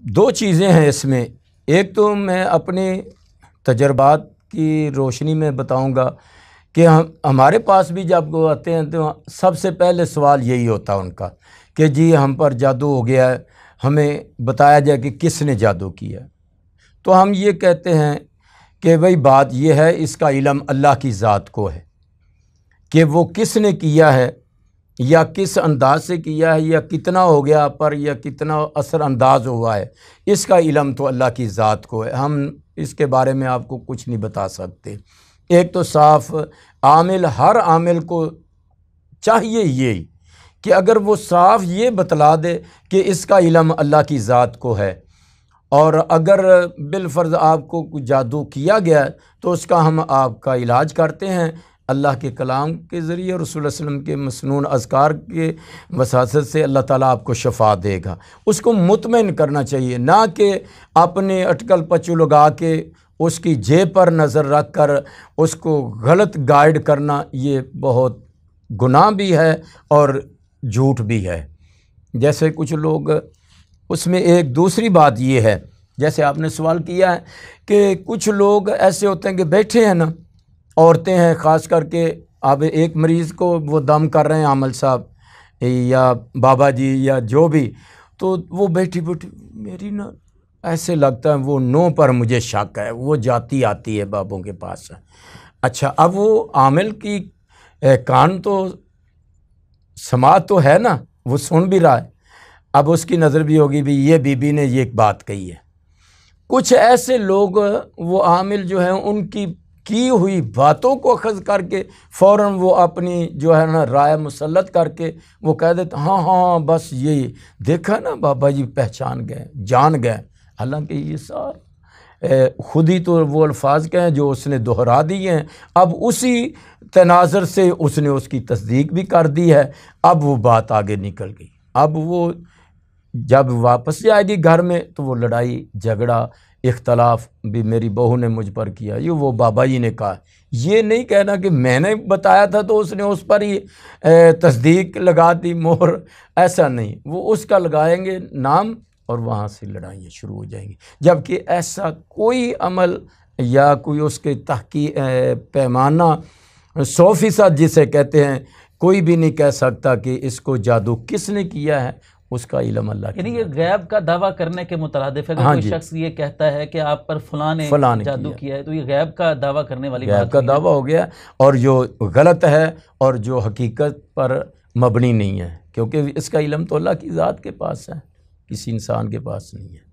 दो चीज़ें हैं इसमें एक तो मैं अपने तजर्बात की रोशनी में बताऊंगा कि हम हमारे पास भी जब वो आते हैं तो सबसे पहले सवाल यही होता है उनका कि जी हम पर जादू हो गया है हमें बताया जाए कि किसने जादू किया तो हम ये कहते हैं कि भाई बात यह है इसका इलम अल्लाह की ज़ात को है कि वो किसने किया है या किस अंदाज से किया है या कितना हो गया पर या कितना असर अंदाज हुआ है इसका इलम तो अल्लाह की ज़ात को है हम इसके बारे में आपको कुछ नहीं बता सकते एक तो साफ आमिल हर आमिल को चाहिए ये कि अगर वो साफ ये बतला दे कि इसका इलम अल्लाह की ज़ात को है और अगर बिलफ़र्ज़ आपको जादू किया गया तो उसका हम आपका इलाज करते हैं अल्लाह के कलाम के ज़रिए रसूल वसम के मसनून अजकार के वसासत से अल्लाह ताला आपको शफा देगा उसको मुतमिन करना चाहिए ना कि अपने अटकल पचू लगा के उसकी जेब पर नज़र रख कर उसको गलत गाइड करना ये बहुत गुनाह भी है और झूठ भी है जैसे कुछ लोग उसमें एक दूसरी बात ये है जैसे आपने सवाल किया है कि कुछ लोग ऐसे होते हैं कि बैठे हैं ना औरतें हैं ख़ास करके अब एक मरीज़ को वो दम कर रहे हैं आमल साहब या बाबा जी या जो भी तो वो बैठी बैठी मेरी ना ऐसे लगता है वो नो पर मुझे शक है वो जाती आती है बाबों के पास अच्छा अब वो आमिल की ए, कान तो समात तो है ना वो सुन भी रहा है अब उसकी नज़र भी होगी भी ये बीबी ने ये एक बात कही है कुछ ऐसे लोग वो आमिल जो हैं उनकी की हुई बातों को अखज करके फ़ौर वो अपनी जो है ना राय मुसलत करके वो कह देते हाँ हाँ बस यही देखा ना बाबा जी पहचान गए जान गए हालांकि ये सार ख़ुद ही तो वो अल्फाज के हैं जो उसने दोहरा दिए हैं अब उसी तनाजर से उसने उसकी तस्दीक भी कर दी है अब वो बात आगे निकल गई अब वो जब वापस जाएगी घर में तो वो लड़ाई झगड़ा इख्तलाफ भी मेरी बहू ने मुझ पर किया ये वो बाबा जी ने कहा ये नहीं कहना कि मैंने बताया था तो उसने उस पर ही तस्दीक लगा दी मोहर ऐसा नहीं वो उसका लगाएंगे नाम और वहाँ से लड़ाइयाँ शुरू हो जाएंगी जबकि ऐसा कोई अमल या कोई उसके तहकी पैमाना सौ फ़ीसद जिसे कहते हैं कोई भी नहीं कह सकता कि इसको जादू किसने किया है उसका इलम अल्लाह यानी ये गैब का दावा करने के मुतरदफ है हाँ कोई शख्स ये कहता है कि आप पर फलाने ने जादू किया।, किया है तो ये गैब का दावा करने वाली गैब का दावा हो गया और जो गलत है और जो हकीकत पर मबनी नहीं है क्योंकि इसका इलम तो अल्लाह की ज़ात के पास है किसी इंसान के पास नहीं है